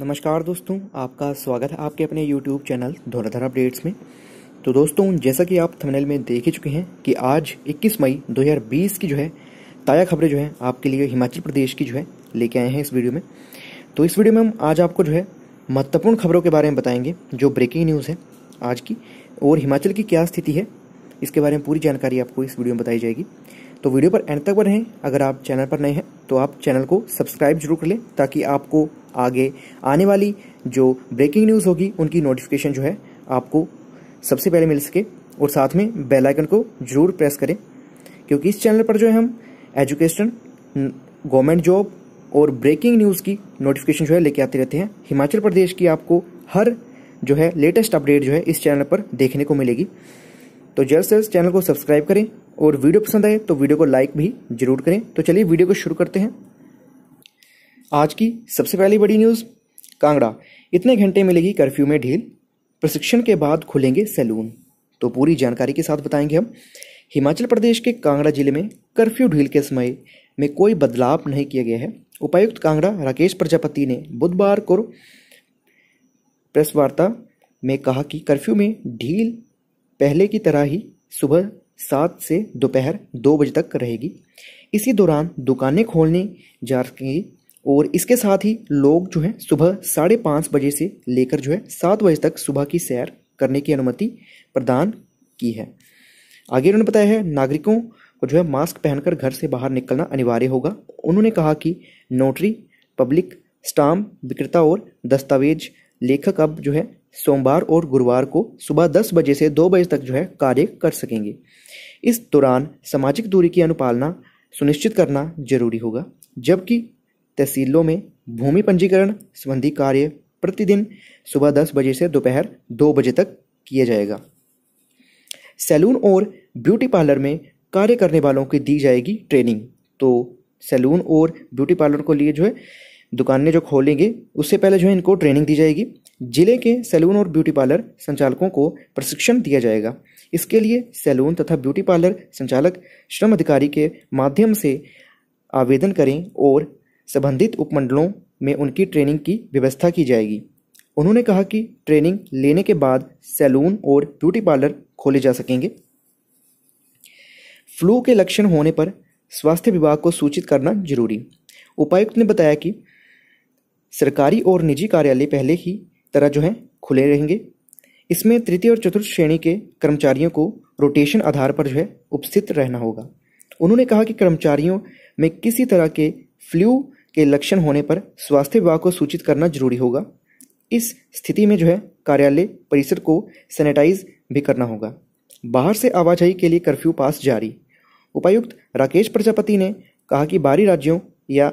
नमस्कार दोस्तों आपका स्वागत है आपके अपने यूट्यूब चैनल धोराधर अपडेट्स में तो दोस्तों जैसा कि आप थंबनेल में देख ही चुके हैं कि आज 21 मई 2020 की जो है ताज़ा खबरें जो है आपके लिए हिमाचल प्रदेश की जो है लेके आए हैं इस वीडियो में तो इस वीडियो में हम आज आपको जो है महत्वपूर्ण खबरों के बारे में बताएंगे जो ब्रेकिंग न्यूज़ है आज की और हिमाचल की क्या स्थिति है इसके बारे में पूरी जानकारी आपको इस वीडियो में बताई जाएगी तो वीडियो पर एंड तक बने अगर आप चैनल पर नए हैं तो आप चैनल को सब्सक्राइब जरूर कर लें ताकि आपको आगे आने वाली जो ब्रेकिंग न्यूज़ होगी उनकी नोटिफिकेशन जो है आपको सबसे पहले मिल सके और साथ में बेल आइकन को जरूर प्रेस करें क्योंकि इस चैनल पर जो है हम एजुकेशन गवर्नमेंट जॉब और ब्रेकिंग न्यूज़ की नोटिफिकेशन जो है लेके आते रहते हैं हिमाचल प्रदेश की आपको हर जो है लेटेस्ट अपडेट जो है इस चैनल पर देखने को मिलेगी तो जल्द से जल्द चैनल को सब्सक्राइब करें और वीडियो पसंद आए तो वीडियो को लाइक भी जरूर करें तो चलिए वीडियो को शुरू करते हैं आज की सबसे पहली बड़ी न्यूज़ कांगड़ा इतने घंटे मिलेगी कर्फ्यू में ढील प्रशिक्षण के बाद खुलेंगे सैलून तो पूरी जानकारी के साथ बताएंगे हम हिमाचल प्रदेश के कांगड़ा जिले में कर्फ्यू ढील के समय में कोई बदलाव नहीं किया गया है उपायुक्त कांगड़ा राकेश प्रजापति ने बुधवार को प्रेस वार्ता में कहा कि कर्फ्यू में ढील पहले की तरह ही सुबह सात से दोपहर दो बजे तक रहेगी इसी दौरान दुकानें खोलने जा सकेंगी और इसके साथ ही लोग जो है सुबह साढ़े पाँच बजे से लेकर जो है सात बजे तक सुबह की सैर करने की अनुमति प्रदान की है आगे उन्होंने बताया है नागरिकों को जो है मास्क पहनकर घर से बाहर निकलना अनिवार्य होगा उन्होंने कहा कि नोटरी पब्लिक स्टाम्प विक्रेता और दस्तावेज लेखक अब जो है सोमवार और गुरुवार को सुबह दस बजे से दो बजे तक जो है कार्य कर सकेंगे इस दौरान सामाजिक दूरी की अनुपालना सुनिश्चित करना जरूरी होगा जबकि तहसीलों में भूमि पंजीकरण संबंधी कार्य प्रतिदिन सुबह दस बजे से दोपहर दो बजे तक किया जाएगा सैलून और ब्यूटी पार्लर में कार्य करने वालों की दी जाएगी ट्रेनिंग तो सैलून और ब्यूटी पार्लर को लिए जो है दुकानें जो खोलेंगे उससे पहले जो है इनको ट्रेनिंग दी जाएगी जिले के सैलून और ब्यूटी पार्लर संचालकों को प्रशिक्षण दिया जाएगा इसके लिए सैलून तथा ब्यूटी पार्लर संचालक श्रम अधिकारी के माध्यम से आवेदन करें और संबंधित उपमंडलों में उनकी ट्रेनिंग की व्यवस्था की जाएगी उन्होंने कहा कि ट्रेनिंग लेने के बाद सैलून और ब्यूटी पार्लर खोले जा सकेंगे फ्लू के लक्षण होने पर स्वास्थ्य विभाग को सूचित करना जरूरी उपायुक्त ने बताया कि सरकारी और निजी कार्यालय पहले ही तरह जो है खुले रहेंगे इसमें तृतीय और चतुर्थ श्रेणी के कर्मचारियों को रोटेशन आधार पर जो है उपस्थित रहना होगा उन्होंने कहा कि कर्मचारियों में किसी तरह के फ्लू के लक्षण होने पर स्वास्थ्य विभाग को सूचित करना जरूरी होगा इस स्थिति में जो है कार्यालय परिसर को सैनिटाइज भी करना होगा बाहर से आवाजाही के लिए कर्फ्यू पास जारी उपायुक्त राकेश प्रजापति ने कहा कि बाहरी राज्यों या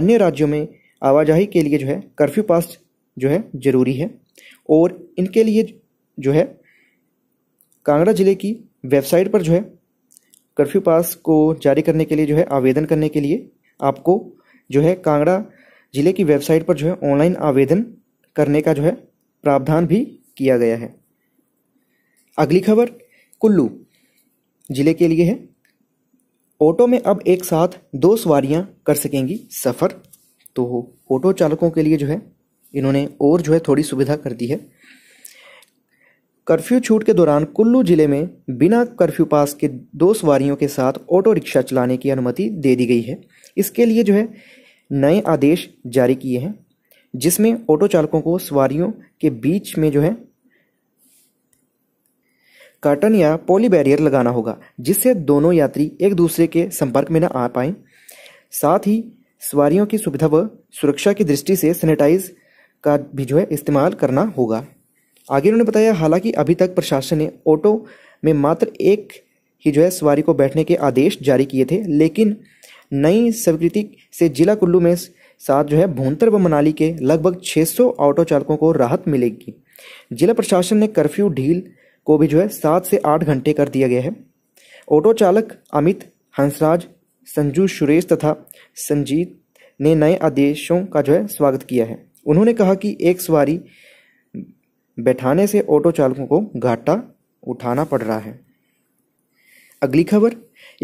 अन्य राज्यों में आवाजाही के लिए जो है कर्फ्यू पास जो है ज़रूरी है और इनके लिए जो है कांगड़ा ज़िले की वेबसाइट पर जो है कर्फ्यू पास को जारी करने के लिए जो है आवेदन करने के लिए आपको जो है कांगड़ा ज़िले की वेबसाइट पर जो है ऑनलाइन आवेदन करने का जो है प्रावधान भी किया गया है अगली खबर कुल्लू ज़िले के लिए है ऑटो में अब एक साथ दो सवारियां कर सकेंगी सफ़र तो ऑटो चालकों के लिए जो है इन्होंने और जो है थोड़ी सुविधा कर दी है कर्फ्यू छूट के दौरान कुल्लू जिले में बिना कर्फ्यू पास के दो सवारियों के साथ ऑटो रिक्शा चलाने की अनुमति दे दी गई है इसके लिए जो है नए आदेश जारी किए हैं जिसमें ऑटो चालकों को सवारियों के बीच में जो है कार्टन या पॉली बैरियर लगाना होगा जिससे दोनों यात्री एक दूसरे के संपर्क में न आ पाए साथ ही सवारियों की सुविधा व सुरक्षा की दृष्टि से सैनिटाइज का भी जो है इस्तेमाल करना होगा आगे उन्होंने बताया हालांकि अभी तक प्रशासन ने ऑटो में मात्र एक ही जो है सवारी को बैठने के आदेश जारी किए थे लेकिन नई स्वीकृति से जिला कुल्लू में साथ जो है भूंतर व मनाली के लगभग 600 ऑटो चालकों को राहत मिलेगी जिला प्रशासन ने कर्फ्यू ढील को भी जो है सात से आठ घंटे कर दिया गया है ऑटो चालक अमित हंसराज संजू सुरेश तथा संजीत ने नए आदेशों का जो है स्वागत किया है उन्होंने कहा कि एक सवारी बैठाने से ऑटो चालकों को घाटा उठाना पड़ रहा है अगली खबर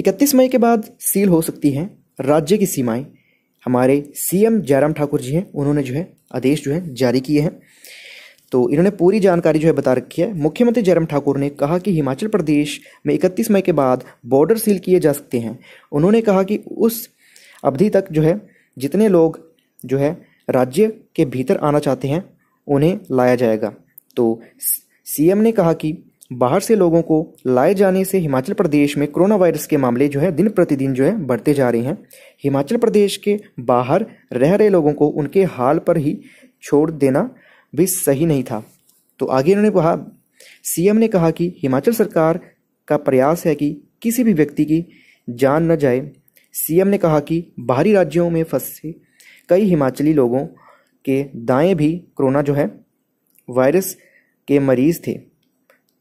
31 मई के बाद सील हो सकती हैं राज्य की सीमाएं हमारे सीएम जयराम ठाकुर जी हैं उन्होंने जो है आदेश जो है जारी किए हैं तो इन्होंने पूरी जानकारी जो है बता रखी है मुख्यमंत्री जयराम ठाकुर ने कहा कि हिमाचल प्रदेश में 31 मई के बाद बॉर्डर सील किए जा सकते हैं उन्होंने कहा कि उस अवधि तक जो है जितने लोग जो है राज्य के भीतर आना चाहते हैं उन्हें लाया जाएगा तो सीएम ने कहा कि बाहर से लोगों को लाए जाने से हिमाचल प्रदेश में कोरोना वायरस के मामले जो है दिन प्रतिदिन जो है बढ़ते जा रहे हैं हिमाचल प्रदेश के बाहर रह रहे लोगों को उनके हाल पर ही छोड़ देना भी सही नहीं था तो आगे उन्होंने कहा सीएम ने कहा कि हिमाचल सरकार का प्रयास है कि किसी भी व्यक्ति की जान न जाए सीएम ने कहा कि बाहरी राज्यों में फंसे कई हिमाचली लोगों के दाएं भी कोरोना जो है वायरस के मरीज़ थे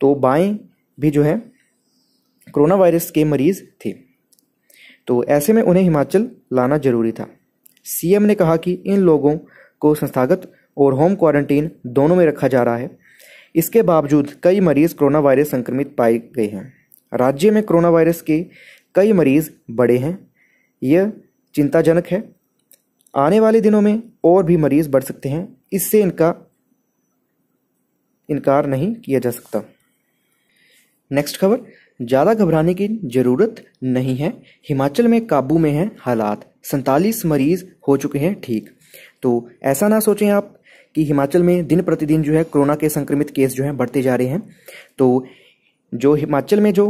तो बाएं भी जो है कोरोना वायरस के मरीज़ थे तो ऐसे में उन्हें हिमाचल लाना जरूरी था सीएम ने कहा कि इन लोगों को संस्थागत और होम क्वारंटीन दोनों में रखा जा रहा है इसके बावजूद कई मरीज कोरोना वायरस संक्रमित पाए गए हैं राज्य में कोरोना वायरस के कई मरीज बड़े हैं यह चिंताजनक है आने वाले दिनों में और भी मरीज बढ़ सकते हैं इससे इनका इनकार नहीं किया जा सकता नेक्स्ट खबर ज़्यादा घबराने की ज़रूरत नहीं है हिमाचल में काबू में हैं हालात सैंतालीस मरीज हो चुके हैं ठीक तो ऐसा ना सोचें आप कि हिमाचल में दिन प्रतिदिन जो है कोरोना के संक्रमित केस जो हैं बढ़ते जा रहे हैं तो जो हिमाचल में जो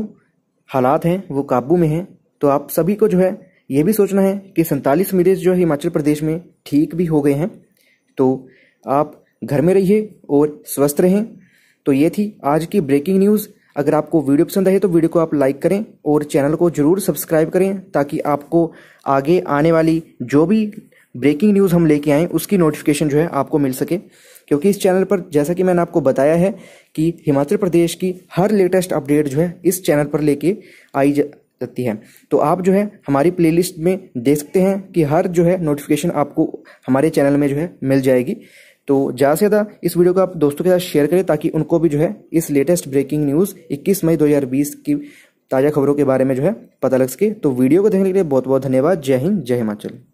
हालात हैं वो काबू में हैं तो आप सभी को जो है ये भी सोचना है कि सैंतालीस मरीज जो है हिमाचल प्रदेश में ठीक भी हो गए हैं तो आप घर में रहिए और स्वस्थ रहें तो ये थी आज की ब्रेकिंग न्यूज़ अगर आपको वीडियो पसंद आए तो वीडियो को आप लाइक करें और चैनल को जरूर सब्सक्राइब करें ताकि आपको आगे आने वाली जो भी ब्रेकिंग न्यूज़ हम लेके आएँ उसकी नोटिफिकेशन जो है आपको मिल सके क्योंकि इस चैनल पर जैसा कि मैंने आपको बताया है कि हिमाचल प्रदेश की हर लेटेस्ट अपडेट जो है इस चैनल पर लेके आई सकती है तो आप जो है हमारी प्लेलिस्ट में देख सकते हैं कि हर जो है नोटिफिकेशन आपको हमारे चैनल में जो है मिल जाएगी तो ज़्यादा से ज़्यादा इस वीडियो को आप दोस्तों के साथ शेयर करें ताकि उनको भी जो है इस लेटेस्ट ब्रेकिंग न्यूज़ 21 मई 2020 की ताज़ा खबरों के बारे में जो है पता लग सके तो वीडियो को देखने के लिए बहुत बहुत धन्यवाद जय हिंद जय हिमाचल